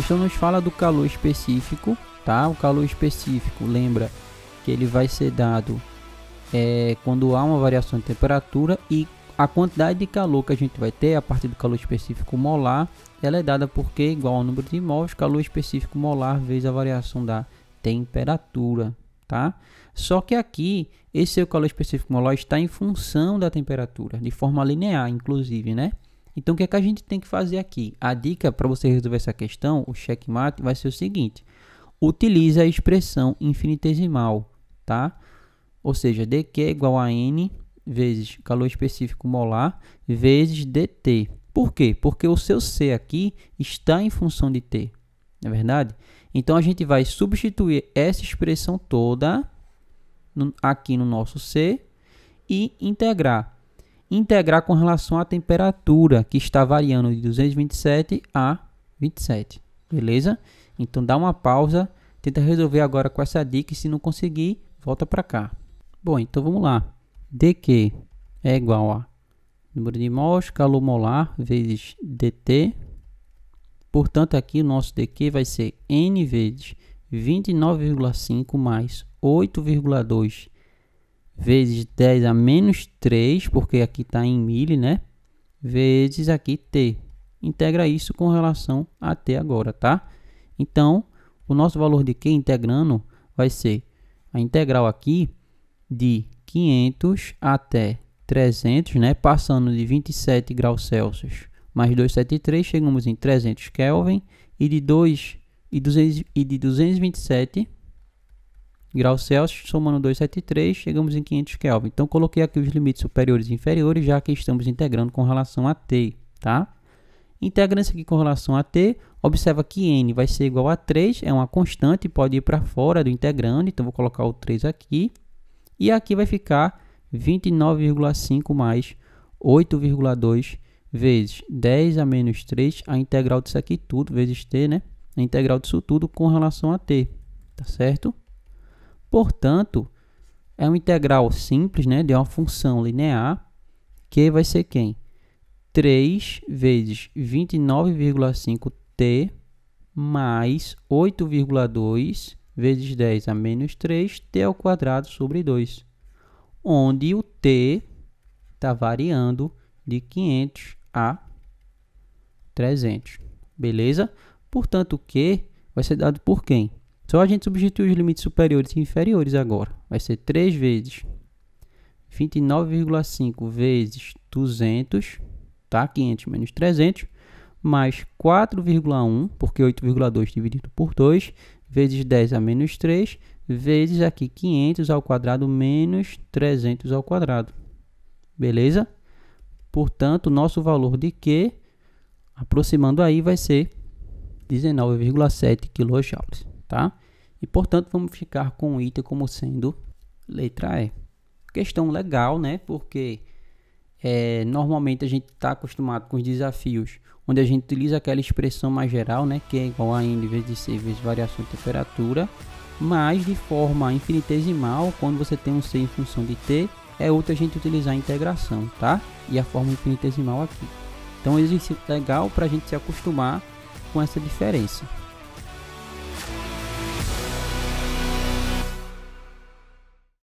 questão nos fala do calor específico, tá? O calor específico, lembra que ele vai ser dado é, quando há uma variação de temperatura e a quantidade de calor que a gente vai ter a partir do calor específico molar, ela é dada porque igual ao número de mols, calor específico molar vezes a variação da temperatura, tá? Só que aqui esse seu calor específico molar está em função da temperatura, de forma linear, inclusive, né? Então, o que, é que a gente tem que fazer aqui? A dica para você resolver essa questão, o checkmate, vai ser o seguinte: utilize a expressão infinitesimal, tá? Ou seja, dq é igual a n vezes calor específico molar vezes dt. Por quê? Porque o seu c aqui está em função de t, não é verdade? Então, a gente vai substituir essa expressão toda aqui no nosso c e integrar integrar com relação à temperatura, que está variando de 227 a 27. Beleza? Então dá uma pausa, tenta resolver agora com essa dica e se não conseguir, volta para cá. Bom, então vamos lá. DQ é igual a número de mols, calor molar, vezes DT. Portanto, aqui o nosso DQ vai ser N vezes 29,5 mais 8,2 vezes 10 a menos 3, porque aqui está em mili, né? Vezes aqui t. Integra isso com relação a t agora, tá? Então, o nosso valor de q integrando vai ser a integral aqui de 500 até 300, né? Passando de 27 graus Celsius mais 273, chegamos em 300 Kelvin e de 2 e, 200, e de 227 graus Celsius, somando 273, chegamos em 500 Kelvin. Então, coloquei aqui os limites superiores e inferiores, já que estamos integrando com relação a T, tá? integrando aqui com relação a T, observa que N vai ser igual a 3, é uma constante, pode ir para fora do integrando, então vou colocar o 3 aqui. E aqui vai ficar 29,5 mais 8,2 vezes 10 a menos 3, a integral disso aqui tudo, vezes T, né? A integral disso tudo com relação a T, tá certo? Portanto, é um integral simples né, de uma função linear que vai ser quem? 3 vezes 29,5t mais 8,2 vezes 10 a menos 3t ao quadrado sobre 2, onde o t está variando de 500 a 300, beleza? Portanto, o q vai ser dado por quem? Só a gente substitui os limites superiores e inferiores agora. Vai ser 3 vezes 29,5 vezes 200, tá? 500 menos 300, mais 4,1, porque 8,2 dividido por 2, vezes 10 a menos 3, vezes aqui 500 ao quadrado menos 300 ao quadrado. Beleza? Portanto, nosso valor de Q, aproximando aí, vai ser 19,7 kJ tá? E portanto vamos ficar com o item como sendo letra E. Questão legal, né? Porque é, normalmente a gente está acostumado com os desafios, onde a gente utiliza aquela expressão mais geral, né? Que é igual a N vezes C vezes variação de temperatura, mas de forma infinitesimal, quando você tem um C em função de T, é outra a gente utilizar a integração, tá? E a forma infinitesimal aqui. Então, é um exercício legal para a gente se acostumar com essa diferença.